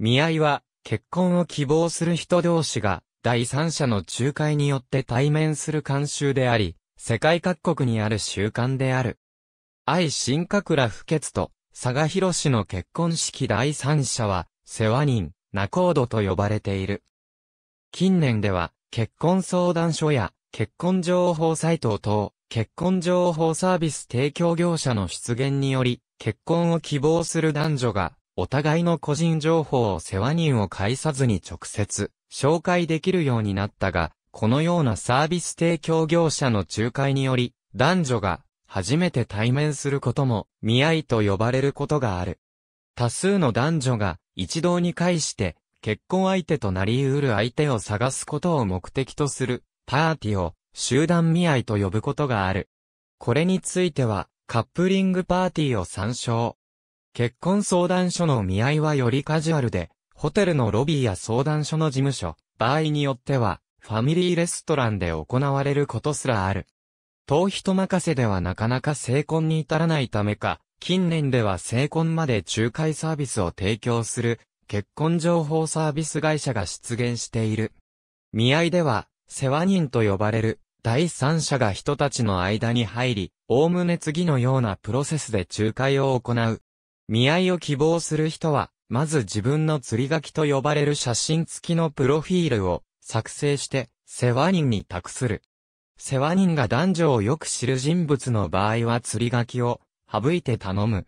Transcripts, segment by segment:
見合いは、結婚を希望する人同士が、第三者の仲介によって対面する慣習であり、世界各国にある習慣である。愛新閣羅不潔と、佐賀博士の結婚式第三者は、世話人、仲人と呼ばれている。近年では、結婚相談所や、結婚情報サイト等、結婚情報サービス提供業者の出現により、結婚を希望する男女がお互いの個人情報を世話人を介さずに直接紹介できるようになったが、このようなサービス提供業者の仲介により、男女が初めて対面することも、見合いと呼ばれることがある。多数の男女が一堂に会して結婚相手となり得る相手を探すことを目的とするパーティーを集団見合いと呼ぶことがある。これについてはカップリングパーティーを参照。結婚相談所の見合いはよりカジュアルで、ホテルのロビーや相談所の事務所、場合によっては、ファミリーレストランで行われることすらある。当人任せではなかなか成婚に至らないためか、近年では成婚まで仲介サービスを提供する、結婚情報サービス会社が出現している。見合いでは、世話人と呼ばれる、第三者が人たちの間に入り、おおむね次のようなプロセスで仲介を行う。見合いを希望する人は、まず自分の釣り書きと呼ばれる写真付きのプロフィールを作成して、世話人に託する。世話人が男女をよく知る人物の場合は釣り書きを省いて頼む。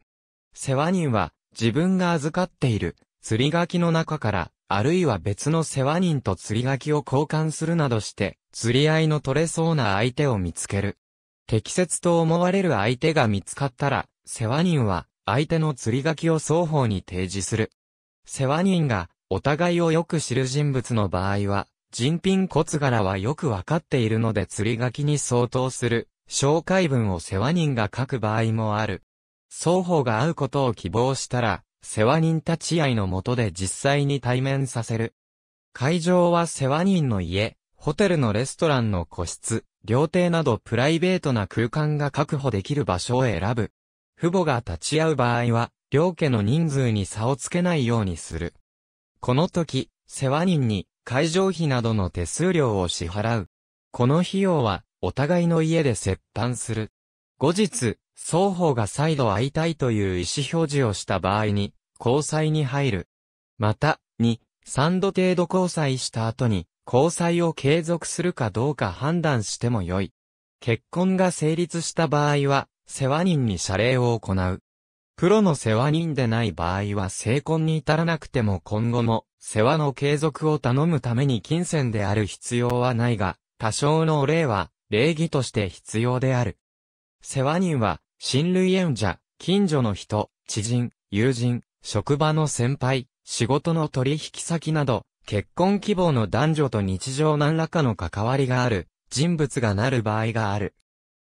世話人は自分が預かっている釣り書きの中からあるいは別の世話人と釣り書きを交換するなどして、釣り合いの取れそうな相手を見つける。適切と思われる相手が見つかったら、世話人は、相手の釣り書きを双方に提示する。世話人が、お互いをよく知る人物の場合は、人品骨柄はよくわかっているので釣り書きに相当する、紹介文を世話人が書く場合もある。双方が会うことを希望したら、世話人立ち合いのもとで実際に対面させる。会場は世話人の家、ホテルのレストランの個室、料亭などプライベートな空間が確保できる場所を選ぶ。父母が立ち会う場合は、両家の人数に差をつけないようにする。この時、世話人に会場費などの手数料を支払う。この費用は、お互いの家で折半する。後日、双方が再度会いたいという意思表示をした場合に、交際に入る。また、2、3度程度交際した後に、交際を継続するかどうか判断してもよい。結婚が成立した場合は、世話人に謝礼を行う。プロの世話人でない場合は成婚に至らなくても今後も世話の継続を頼むために金銭である必要はないが、多少のお礼は礼儀として必要である。世話人は、親類縁者、近所の人、知人、友人、職場の先輩、仕事の取引先など、結婚希望の男女と日常何らかの関わりがある、人物がなる場合がある。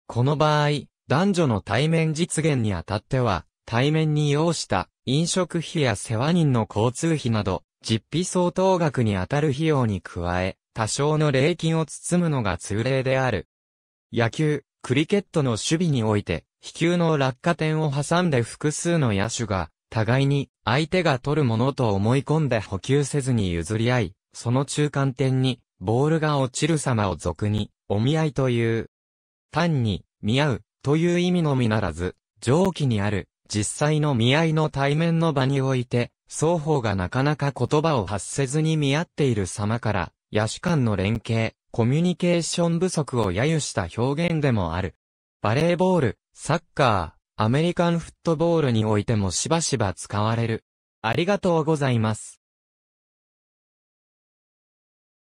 この場合、男女の対面実現にあたっては、対面に要した飲食費や世話人の交通費など、実費相当額にあたる費用に加え、多少の礼金を包むのが通例である。野球、クリケットの守備において、飛球の落下点を挟んで複数の野手が、互いに相手が取るものと思い込んで補給せずに譲り合い、その中間点にボールが落ちる様を俗に、お見合いという。単に、見合うという意味のみならず、上記にある、実際の見合いの対面の場において、双方がなかなか言葉を発せずに見合っている様から、野手間の連携、コミュニケーション不足を揶揄した表現でもある。バレーボール、サッカー、アメリカンフットボールにおいてもしばしば使われる。ありがとうございます。